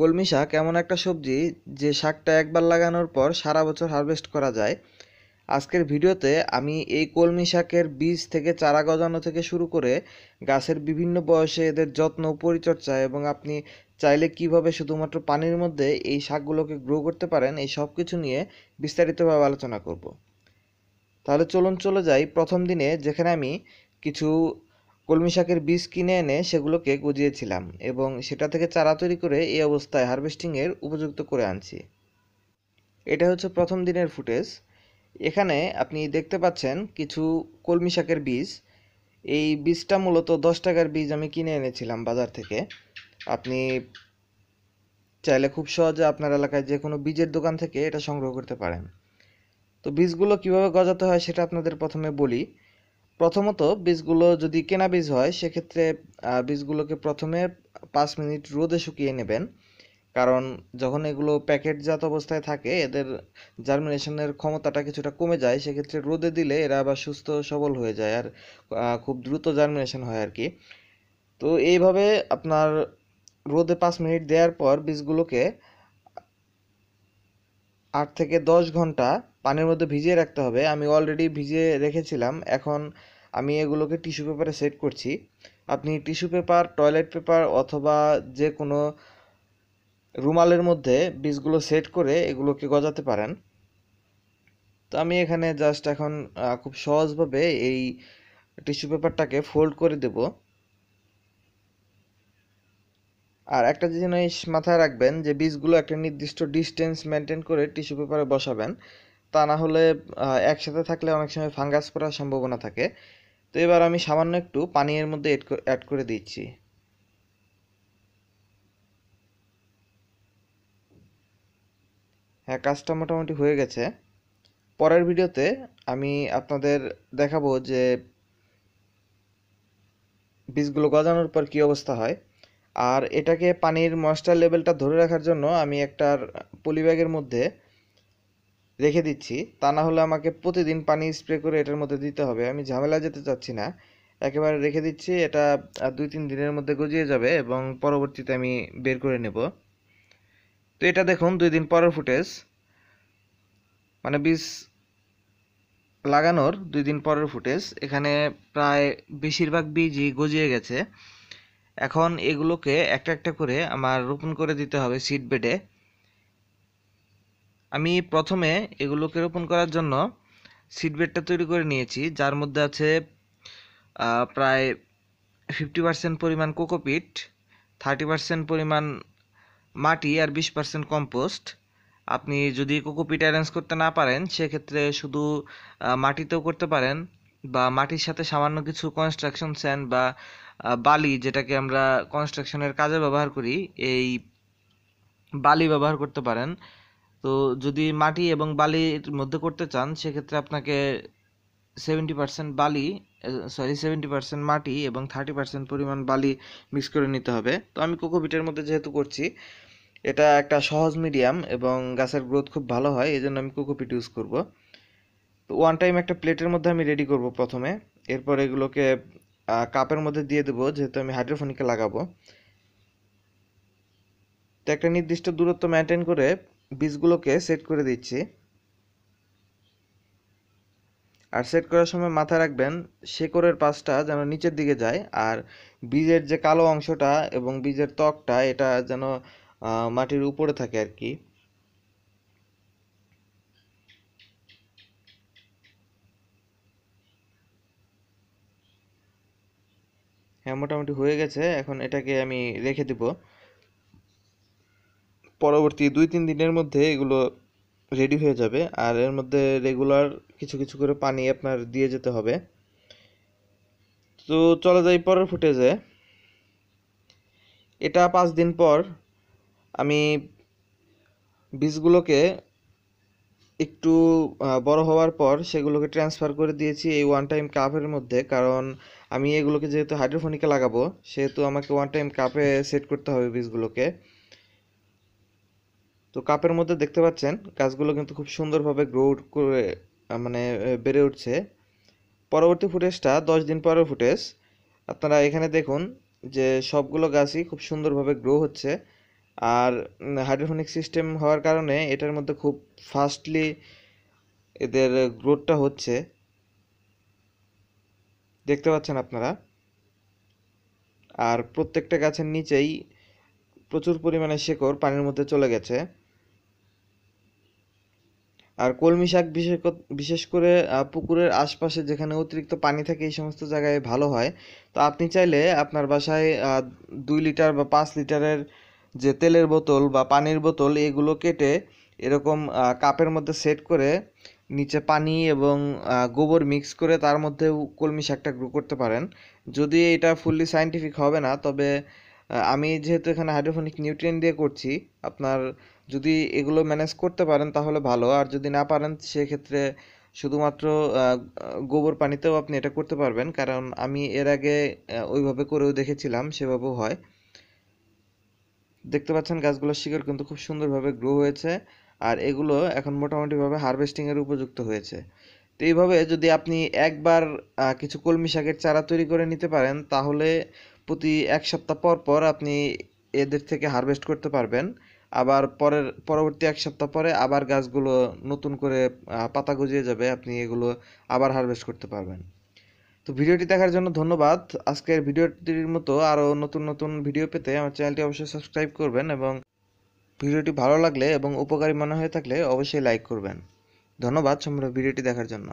কলমি শাক এমন একটা সবজি যে শাকটা একবার লাগানোর পর সারা বছর হারভেস্ট করা যায় আজকের ভিডিওতে আমি এই কলমি শাকের বীজ থেকে চারা গজানো থেকে শুরু করে গাছের বিভিন্ন বয়সে এদের যত্ন পরিচর্যা এবং আপনি চাইলে কিভাবে শুধুমাত্র পানির মধ্যে এই শাকগুলোকে গ্রো করতে পারেন এই সব কিছু নিয়ে বিস্তারিতভাবে আলোচনা করব তাহলে চলুন চলে যাই প্রথম দিনে যেখানে আমি কিছু কলমি শাকের বীজ কিনে এনে সেগুলোকে গজিয়েছিলাম এবং সেটা থেকে চারা তৈরি করে এই অবস্থায় হারভেস্টিংয়ের উপযুক্ত করে আনছি এটা হচ্ছে প্রথম দিনের ফুটেজ এখানে আপনি দেখতে পাচ্ছেন কিছু কলমি শাকের বীজ এই বীজটা মূলত দশ টাকার বীজ আমি কিনে এনেছিলাম বাজার থেকে আপনি চাইলে খুব সহজে আপনার এলাকায় যে কোনো বীজের দোকান থেকে এটা সংগ্রহ করতে পারেন তো বীজগুলো কিভাবে গজাতে হয় সেটা আপনাদের প্রথমে বলি প্রথমত বীজগুলো যদি কেনা বীজ হয় সেক্ষেত্রে বীজগুলোকে প্রথমে পাঁচ মিনিট রোদে শুকিয়ে নেবেন কারণ যখন এগুলো প্যাকেটজাত অবস্থায় থাকে এদের জার্মিনেশনের ক্ষমতাটা কিছুটা কমে যায় সেক্ষেত্রে রোদে দিলে এরা আবার সুস্থ সবল হয়ে যায় আর খুব দ্রুত জার্মিনেশন হয় আর কি তো এইভাবে আপনার রোদে পাঁচ মিনিট দেওয়ার পর বীজগুলোকে আট থেকে দশ ঘন্টা পানির মধ্যে ভিজিয়ে রাখতে হবে আমি অলরেডি ভিজিয়ে রেখেছিলাম এখন আমি এগুলোকে টিস্যু পেপারে সেট করছি আপনি টিস্যু পেপার টয়লেট পেপার অথবা যে কোনো রুমালের মধ্যে বীজগুলো সেট করে এগুলোকে গজাতে পারেন তো আমি এখানে জাস্ট এখন খুব সহজভাবে এই টিস্যু পেপারটাকে ফোল্ড করে দেবো আর একটা জিনিস মাথায় রাখবেন যে বীজগুলো একটা নির্দিষ্ট ডিস্টেন্স মেনটেন করে টিস্যু পেপারে বসাবেন তা না হলে একসাথে থাকলে অনেক সময় ফাঙ্গাস পড়ার সম্ভাবনা থাকে তো এবার আমি সামান্য একটু পানি এর মধ্যে অ্যাড করে দিচ্ছি হ্যাঁ কাজটা মোটামুটি হয়ে গেছে পরের ভিডিওতে আমি আপনাদের দেখাবো যে বীজগুলো গজানোর পর কী অবস্থা হয় আর এটাকে পানির ময়েশ্চার লেভেলটা ধরে রাখার জন্য আমি একটা পলিব্যাগের মধ্যে রেখে দিচ্ছি তা না হলে আমাকে প্রতিদিন পানি স্প্রে করে এটার মধ্যে দিতে হবে আমি ঝামেলা যেতে চাচ্ছি না একেবারে রেখে দিচ্ছি এটা দুই তিন দিনের মধ্যে গজিয়ে যাবে এবং পরবর্তীতে আমি বের করে নেব তো এটা দেখুন দুই দিন পরের ফুটেজ মানে বীজ লাগানোর দুই দিন পরের ফুটেজ এখানে প্রায় বেশিরভাগ বীজই গজিয়ে গেছে এখন এগুলোকে একটা একটা করে আমার রোপণ করে দিতে হবে সিড বেডে আমি প্রথমে এগুলোকে রোপণ করার জন্য সিড বেডটা তৈরি করে নিয়েছি যার মধ্যে আছে প্রায় ফিফটি পার্সেন্ট পরিমাণ কোকোপিট থার্টি পার্সেন্ট পরিমাণ মাটি আর বিশ পার্সেন্ট কম্পোস্ট আপনি যদি কোকোপিট অ্যারেঞ্জ করতে না পারেন সেক্ষেত্রে শুধু মাটিতেও করতে পারেন বা মাটির সাথে সামান্য কিছু কনস্ট্রাকশন স্যান্ড বা বালি যেটাকে আমরা কনস্ট্রাকশনের কাজে ব্যবহার করি এই বালি ব্যবহার করতে পারেন তো যদি মাটি এবং বালির মধ্যে করতে চান সেক্ষেত্রে আপনাকে সেভেন্টি পার্সেন্ট বালি সরি সেভেন্টি পার্সেন্ট মাটি এবং থার্টি পার্সেন্ট পরিমাণ বালি মিক্স করে নিতে হবে তো আমি কোকোপিটের মধ্যে যেহেতু করছি এটা একটা সহজ মিডিয়াম এবং গাছের গ্রোথ খুব ভালো হয় এই জন্য আমি কোকোপিট ইউজ করবো তো ওয়ান টাইম একটা প্লেটের মধ্যে আমি রেডি করব প্রথমে এরপর এগুলোকে কাপের মধ্যে দিয়ে দেবো যেহেতু আমি হাইড্রোফোনিকে লাগাবো তো একটা নির্দিষ্ট দূরত্ব মেনটেন করে বীজগুলোকে সেট করে দিচ্ছি আর সেট করার সময় মাথায় রাখবেন শেকড়ের পাশটা যেন নিচের দিকে যায় আর বীজের যে কালো অংশটা এবং বীজের ত্বকটা এটা যেন মাটির উপরে থাকে আর কি হ্যাঁ মোটামুটি হয়ে গেছে এখন এটাকে আমি রেখে দিব পরবর্তী দুই তিন দিনের মধ্যে এগুলো রেডি হয়ে যাবে আর এর মধ্যে রেগুলার কিছু কিছু করে পানি আপনার দিয়ে যেতে হবে তো চলে যাই পরের ফুটেজে এটা পাঁচ দিন পর আমি বীজগুলোকে একটু বড় হওয়ার পর সেগুলোকে ট্রান্সফার করে দিয়েছি এই ওয়ান টাইম কাপের মধ্যে কারণ আমি এগুলোকে যেহেতু হাইড্রোফোনিকে লাগাবো সেহেতু আমাকে ওয়ান টাইম কাপে সেট করতে হবে বীজগুলোকে তো কাপের মধ্যে দেখতে পাচ্ছেন গাছগুলো কিন্তু খুব সুন্দরভাবে গ্রো করে মানে বেড়ে উঠছে পরবর্তী ফুটেজটা দশ দিন পরের ফুটেজ আপনারা এখানে দেখুন যে সবগুলো গাছই খুব সুন্দরভাবে গ্রো হচ্ছে আর হাইড্রোফোনিক সিস্টেম হওয়ার কারণে এটার মধ্যে খুব ফাস্টলি এদের গ্রোথটা হচ্ছে দেখতে পাচ্ছেন আপনারা আর প্রত্যেকটা গাছের নিচেই প্রচুর পরিমাণে শেকড় পানির মধ্যে চলে গেছে আর কলমি শাক বিশেষ বিশেষ করে পুকুরের আশপাশে যেখানে অতিরিক্ত পানি থাকে এই সমস্ত জায়গায় ভালো হয় তো আপনি চাইলে আপনার বাসায় দুই লিটার বা পাঁচ লিটারের যে তেলের বোতল বা পানির বোতল এগুলো কেটে এরকম কাপের মধ্যে সেট করে নিচে পানি এবং গোবর মিক্স করে তার মধ্যেও কলমি শাকটা গ্রো করতে পারেন যদি এটা ফুললি সাইন্টিফিক হবে না তবে আমি যেহেতু এখানে হাইড্রোফোনিক নিউট্রিয়েন দিয়ে করছি আপনার যদি এগুলো ম্যানেজ করতে পারেন তাহলে ভালো আর যদি না পারেন সেক্ষেত্রে শুধুমাত্র গোবর পানিতেও আপনি এটা করতে পারবেন কারণ আমি এর আগে ওইভাবে করেও দেখেছিলাম সেভাবেও হয় দেখতে পাচ্ছেন গাছগুলোর শিকড় কিন্তু খুব সুন্দরভাবে গ্রো হয়েছে আর এগুলো এখন মোটামুটিভাবে হারভেস্টিংয়ের উপযুক্ত হয়েছে তো এইভাবে যদি আপনি একবার কিছু কলমি শাকের চারা তৈরি করে নিতে পারেন তাহলে প্রতি এক সপ্তাহ পর পর আপনি এদের থেকে হারভেস্ট করতে পারবেন আবার পরের পরবর্তী এক সপ্তাহ পরে আবার গাছগুলো নতুন করে পাতা গজিয়ে যাবে আপনি এগুলো আবার হারভেস্ট করতে পারবেন তো ভিডিওটি দেখার জন্য ধন্যবাদ আজকের ভিডিওটির মতো আরও নতুন নতুন ভিডিও পেতে আমার চ্যানেলটি অবশ্যই সাবস্ক্রাইব করবেন এবং ভিডিওটি ভালো লাগলে এবং উপকারী মনে হয়ে থাকলে অবশ্যই লাইক করবেন ধন্যবাদ সম্পূর্ণ ভিডিওটি দেখার জন্য